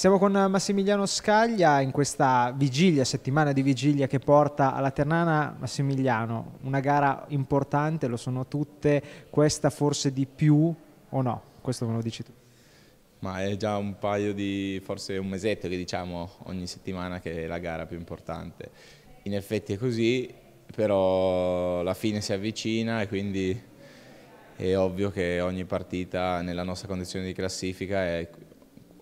Siamo con Massimiliano Scaglia in questa vigilia, settimana di vigilia che porta alla Ternana. Massimiliano, una gara importante, lo sono tutte, questa forse di più o no? Questo me lo dici tu. Ma è già un paio di, forse un mesetto che diciamo ogni settimana che è la gara più importante. In effetti è così, però la fine si avvicina e quindi è ovvio che ogni partita nella nostra condizione di classifica è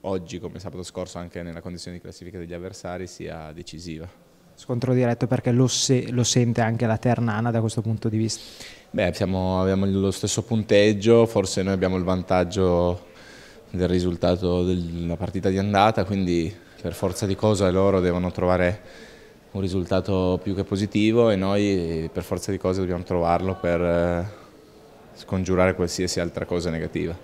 oggi come sabato scorso anche nella condizione di classifica degli avversari sia decisiva. Scontro diretto perché lo, se, lo sente anche la Ternana da questo punto di vista? Beh, siamo, abbiamo lo stesso punteggio, forse noi abbiamo il vantaggio del risultato della partita di andata, quindi per forza di cosa loro devono trovare un risultato più che positivo e noi per forza di cose dobbiamo trovarlo per eh, scongiurare qualsiasi altra cosa negativa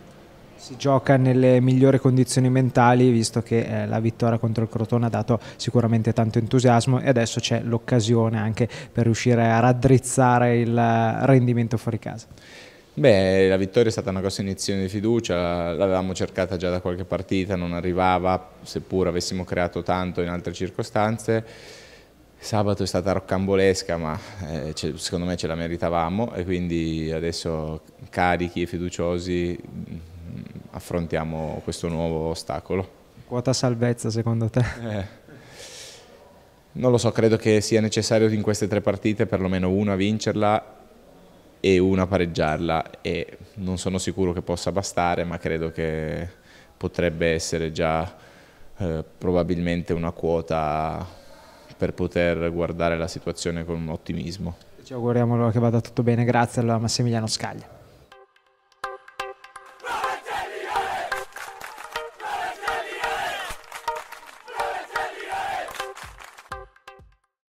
si gioca nelle migliori condizioni mentali visto che eh, la vittoria contro il Crotone ha dato sicuramente tanto entusiasmo e adesso c'è l'occasione anche per riuscire a raddrizzare il rendimento fuori casa. Beh, la vittoria è stata una grossa iniezione di fiducia, l'avevamo cercata già da qualche partita, non arrivava, seppur avessimo creato tanto in altre circostanze. Sabato è stata roccambolesca, ma eh, secondo me ce la meritavamo e quindi adesso carichi e fiduciosi affrontiamo questo nuovo ostacolo. Quota salvezza secondo te? Eh, non lo so, credo che sia necessario in queste tre partite perlomeno una vincerla e una pareggiarla e non sono sicuro che possa bastare ma credo che potrebbe essere già eh, probabilmente una quota per poter guardare la situazione con ottimismo. Ci auguriamo che vada tutto bene, grazie a Massimiliano Scaglia.